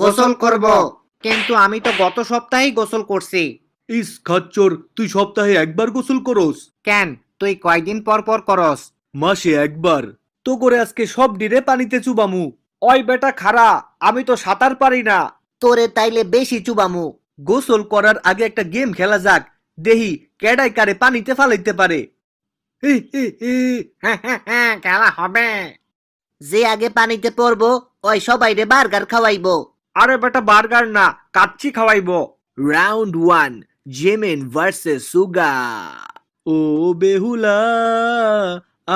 গোসল করব কিন্তু আমি তো গত সপ্তাহেই গোসল করছি ইস খাচ্চর তুই সপ্তাহে একবার গোসল করস কেন তুই কয়দিন পর পর করস মাসে একবার তো করে আজকে সব ডিরে পানিতে চুবামু ওই বেটা খারা আমি তো সাঁতার পারি না তোরে তাইলে বেশি চুবামু গোসল করার আগে একটা গেম খেলা যাক দেহি কেডাই কারে পানিতে ফালাইতে পারে হ্যাঁ, হ্যাঁ, হ্যাঁ খেলা হবে যে আগে পানিতে পড়বো ওই সবাই রে বার্গার খাওয়াইবো আরে বেটা বার্গার না কাচ্চি খাওয়াইবো round one Jimin versus Suga ও বেহুলা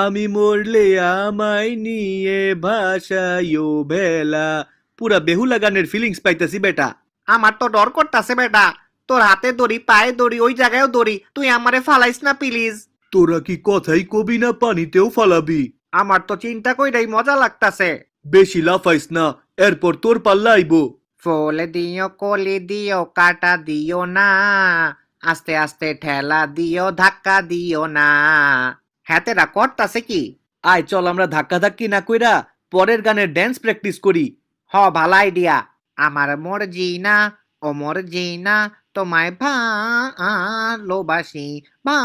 আমি মরলে আমায় নিয়ে ভাষায় বেলা পুরা বেহুলা গানের ফিলিংস পাইতেছি বেটা আমার তো ডর করতেছে বেটা তোর হাতে দড়ি পায়ে দড়ি ওই জায়গায়ও দড়ি তুই আমারে ফালাইস না প্লিজ তোরা কি কথাই কবি না পানিতেও ফালাবি আমার তো চিন্তা কইরাই মজা লাগতাছে বেশি লাফাইস না এরপর তোর পাল্লা আইব ফলে দিও কলি দিও কাটা দিও না আস্তে আস্তে ঠেলা দিও ধাক্কা দিও না হ্যাতেরা করতাছে কি আয় চল আমরা ধাক্কা ধাক্কি না কইরা পরের গানের ড্যান্স প্র্যাকটিস করি হ ভালো আইডিয়া আমার জি না অমর না তোমায় ভালোবাসি ভা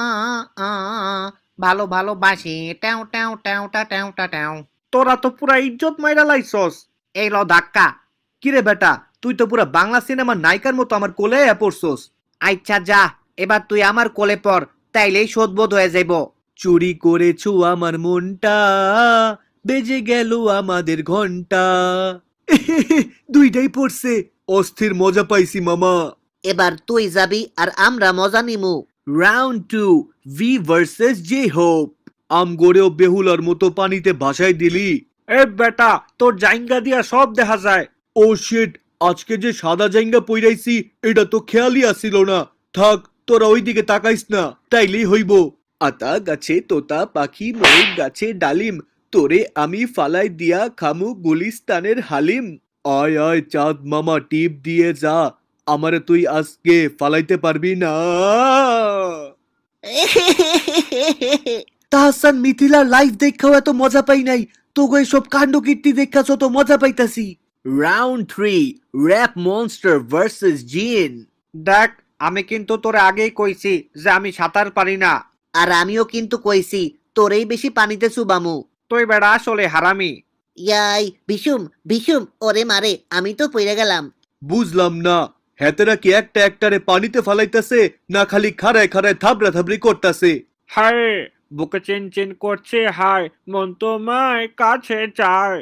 ভালো ভালোবাসি ট্যাও ট্যাও ট্যাওটা টা ট্যাও তোরা তো পুরা ইজ্জত মাইরা লাইসস এই ল ধাক্কা কিরে বেটা তুই তো পুরো বাংলা সিনেমার নায়িকার মতো আমার কোলে পড়ছোস আচ্ছা যা এবার তুই আমার কোলে পর তাইলেই শোধবোধ হয়ে যাইব চুরি করেছো আমার মনটা বেজে গেল আমাদের ঘন্টা দুইটাই পড়ছে অস্থির মজা পাইছি মামা এবার তুই যাবি আর আমরা মজা নিমু round two V versus J Hope আম গড়েও বেহুলার মতো পানিতে ভাসাই দিলি এ বেটা তোর জাইঙ্গা দিয়া সব দেখা যায় ও শিট আজকে যে সাদা জাইঙ্গা পইরাইছি এটা তো খেয়ালই আসিল না থাক তোরা ওইদিকে তাকাইস না তাইলেই হইব আতা গাছে তোতা পাখি ময়ূর গাছে ডালিম তোরে আমি ফালাই দিয়া খামু গুলিস্তানের হালিম আয় আয় চাঁদ মামা টিপ দিয়ে যা আমারে তুই আজকে ফালাইতে পারবি না তাহসান মিথিলা লাইফ দেখাও এত মজা পাই নাই তোকে এইসব কাণ্ড কীর্তি দেখা তো মজা পাইতাছি round three rap monster versus Jin দেখ আমি কিন্তু তোরে আগেই কইছি যে আমি সাঁতার পারি না আর আমিও কিন্তু কইছি তোরেই বেশি পানিতে চুবামু তুই বেড়া আসলে হারামি ইয়াই বিশুম বিশুম ওরে মারে আমি তো পড়ে গেলাম বুঝলাম না হেতেরা কি একটা একটারে পানিতে ফালাইতাছে না খালি খাড়ায় খাড়ায় থাবড়া থাবড়ি করতাছে হায় বুকে চেন চেন করছে হায় মন তোমার কাছে চায়